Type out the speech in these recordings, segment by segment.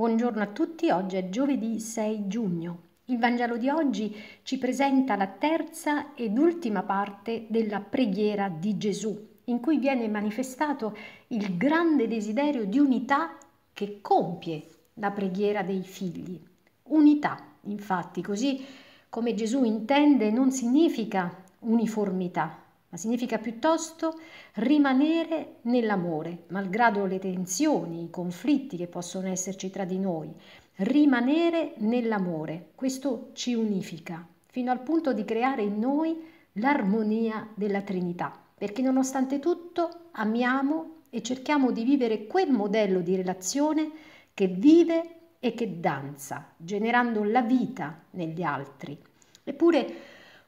Buongiorno a tutti, oggi è giovedì 6 giugno. Il Vangelo di oggi ci presenta la terza ed ultima parte della preghiera di Gesù, in cui viene manifestato il grande desiderio di unità che compie la preghiera dei figli. Unità, infatti, così come Gesù intende, non significa uniformità, ma significa piuttosto rimanere nell'amore, malgrado le tensioni, i conflitti che possono esserci tra di noi. Rimanere nell'amore, questo ci unifica, fino al punto di creare in noi l'armonia della Trinità, perché nonostante tutto amiamo e cerchiamo di vivere quel modello di relazione che vive e che danza, generando la vita negli altri. Eppure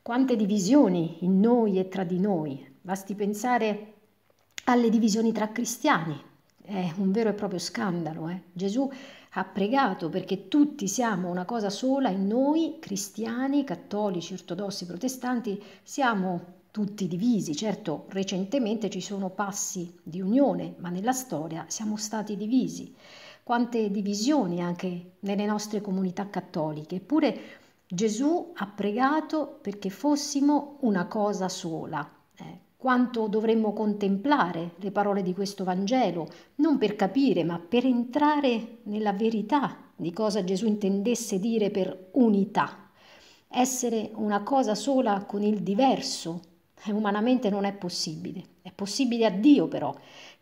quante divisioni in noi e tra di noi. Basti pensare alle divisioni tra cristiani. È un vero e proprio scandalo. Eh? Gesù ha pregato perché tutti siamo una cosa sola e noi, cristiani, cattolici, ortodossi, protestanti, siamo tutti divisi. Certo, recentemente ci sono passi di unione, ma nella storia siamo stati divisi. Quante divisioni anche nelle nostre comunità cattoliche. Eppure Gesù ha pregato perché fossimo una cosa sola. Eh, quanto dovremmo contemplare le parole di questo Vangelo, non per capire, ma per entrare nella verità di cosa Gesù intendesse dire per unità. Essere una cosa sola con il diverso eh, umanamente non è possibile. È possibile a Dio però,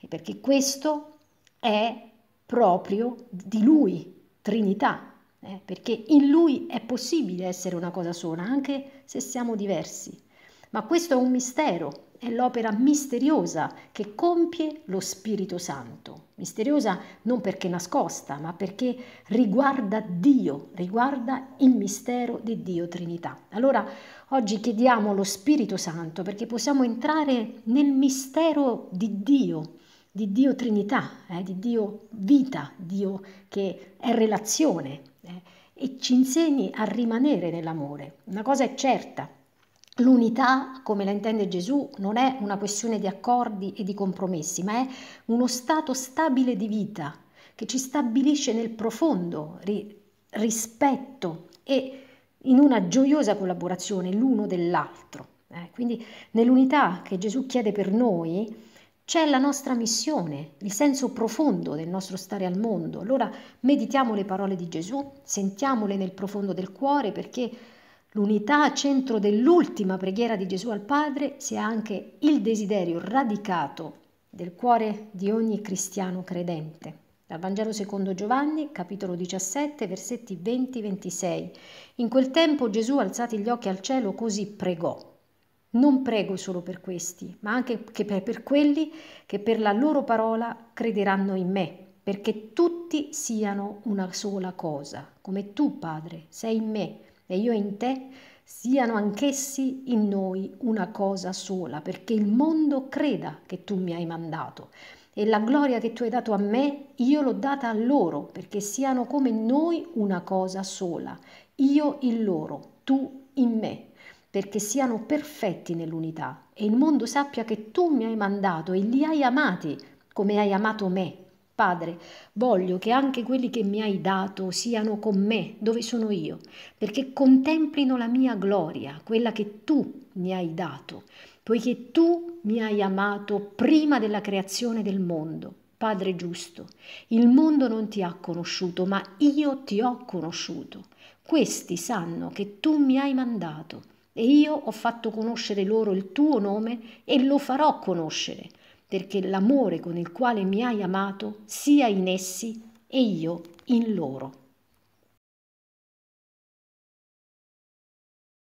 perché questo è proprio di Lui, Trinità, eh, perché in lui è possibile essere una cosa sola, anche se siamo diversi. Ma questo è un mistero, è l'opera misteriosa che compie lo Spirito Santo. Misteriosa non perché nascosta, ma perché riguarda Dio, riguarda il mistero di Dio Trinità. Allora oggi chiediamo lo Spirito Santo perché possiamo entrare nel mistero di Dio, di Dio Trinità, eh, di Dio vita, Dio che è relazione, eh, e ci insegni a rimanere nell'amore. Una cosa è certa, L'unità, come la intende Gesù, non è una questione di accordi e di compromessi, ma è uno stato stabile di vita che ci stabilisce nel profondo ri- rispetto e in una gioiosa collaborazione l'uno dell'altro. Eh? Quindi nell'unità che Gesù chiede per noi, c'è la nostra missione, il senso profondo del nostro stare al mondo. Allora meditiamo le parole di Gesù, sentiamole nel profondo del cuore perché l'unità centro dell'ultima preghiera di Gesù al Padre sia anche il desiderio radicato del cuore di ogni cristiano credente. Dal Vangelo secondo Giovanni, capitolo 17, versetti 20-26. In quel tempo Gesù, alzati gli occhi al cielo, così pregò. Non prego solo per questi, ma anche per, per quelli che per la loro parola crederanno in me, perché tutti siano una sola cosa, come tu, Padre, sei in me e io in te, siano anch'essi in noi una cosa sola, perché il mondo creda che tu mi hai mandato. E la gloria che tu hai dato a me, io l'ho data a loro, perché siano come noi una cosa sola, io in loro, tu in me, perché siano perfetti nell'unità e il mondo sappia che tu mi hai mandato e li hai amati come hai amato me. Padre, voglio che anche quelli che mi hai dato siano con me dove sono io, perché contemplino la mia gloria, quella che tu mi hai dato, poiché tu mi hai amato prima della creazione del mondo. Padre giusto, il mondo non ti ha conosciuto, ma io ti ho conosciuto. Questi sanno che tu mi hai mandato e io ho fatto conoscere loro il tuo nome e lo farò conoscere, perché l'amore con il quale mi hai amato sia in essi e io in loro.